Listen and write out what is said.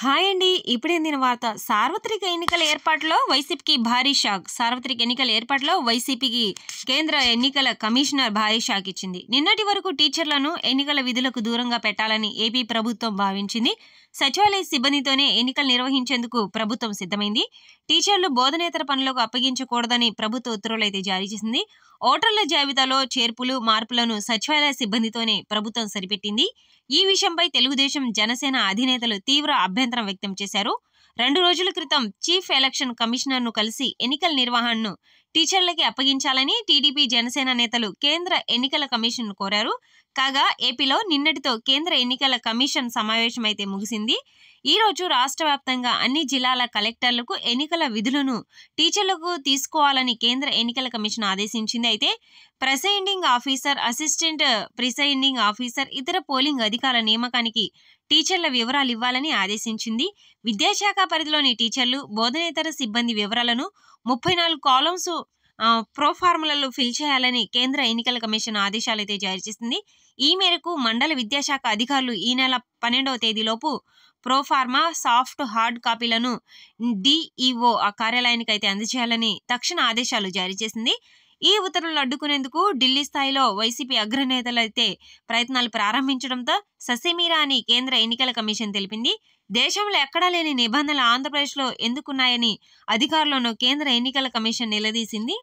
hi అండి ఇప్పుడే అందిన వార్త సార్వత్రిక ఎన్నికల ఏర్పాటులో వైసీపీకి భారీ షాక్ సార్వత్రిక ఎన్నికల ఏర్పాటులో వైసీపీకి కేంద్ర ఎన్నికల కమిషనర్ భారీ షాక్ ఇచ్చింది నిన్నటి వరకు టీచర్లను ఎన్నికల విధులకు దూరంగా పెట్టాలని ఏపీ ప్రభుత్వం భావించింది సచివాలయ సిబ్బందితోనే ఎన్నికలు నిర్వహించేందుకు ప్రభుత్వం సిద్ధమైంది టీచర్లు బోధనేతర పనులకు అప్పగించకూడదని ప్రభుత్వ ఉత్తర్వులు అయితే జారీ చేసింది ఓటర్ల జాబితాలో చేర్పులు మార్పులను సచివాలయ సిబ్బందితోనే ప్రభుత్వం సరిపెట్టింది ఈ విషయంపై తెలుగుదేశం జనసేన అధినేతలు తీవ్ర అభ్యంతరం వ్యక్తం చేశారు రెండు రోజుల క్రితం చీఫ్ ఎలక్షన్ కమిషనర్ను కలిసి ఎన్నికల నిర్వహణను టీచర్లకి అప్పగించాలని టీడీపీ జనసేన నేతలు కేంద్ర ఎన్నికల కమిషన్ కోరారు కాగా ఏపీలో నిన్నటితో కేంద్ర ఎన్నికల కమిషన్ సమావేశమైతే ముగిసింది ఈ రోజు రాష్ట్ర వ్యాప్తంగా అన్ని జిల్లాల కలెక్టర్లకు ఎన్నికల విధులను టీచర్లకు తీసుకోవాలని కేంద్ర ఎన్నికల కమిషన్ ఆదేశించింది అయితే presiding officer assistant presiding officer ఇతర పోలింగ్ అధికారుల నియామకానికి టీచర్ల వివరాలు ఇవ్వాలని ఆదేశించింది విద్యాశాఖ పరిధిలోని టీచర్లు బోధనేతర సిబ్బంది వివరాలను ముప్పై నాలుగు కాలమ్స్ ప్రో ఫిల్ చేయాలని కేంద్ర ఎన్నికల కమిషన్ ఆదేశాలు అయితే జారీ చేసింది ఈ మేరకు మండల విద్యాశాఖ అధికారులు ఈ నెల పన్నెండవ తేదీలోపు ప్రోఫార్మా సాఫ్ట్ హార్డ్ కాపీలను డిఈఓ ఆ కార్యాలయానికి అయితే అందజేయాలని తక్షణ ఆదేశాలు జారీ చేసింది ఈ ఉత్తర్వులను అడ్డుకునేందుకు ఢిల్లీ స్థాయిలో వైసీపీ అగ్రనేతలైతే ప్రయత్నాలు ప్రారంభించడంతో ససిమీరా అని కేంద్ర ఎన్నికల కమిషన్ తెలిపింది దేశంలో ఎక్కడా లేని నిబంధనలు ఆంధ్రప్రదేశ్లో ఎందుకున్నాయని అధికారులను కేంద్ర ఎన్నికల కమిషన్ నిలదీసింది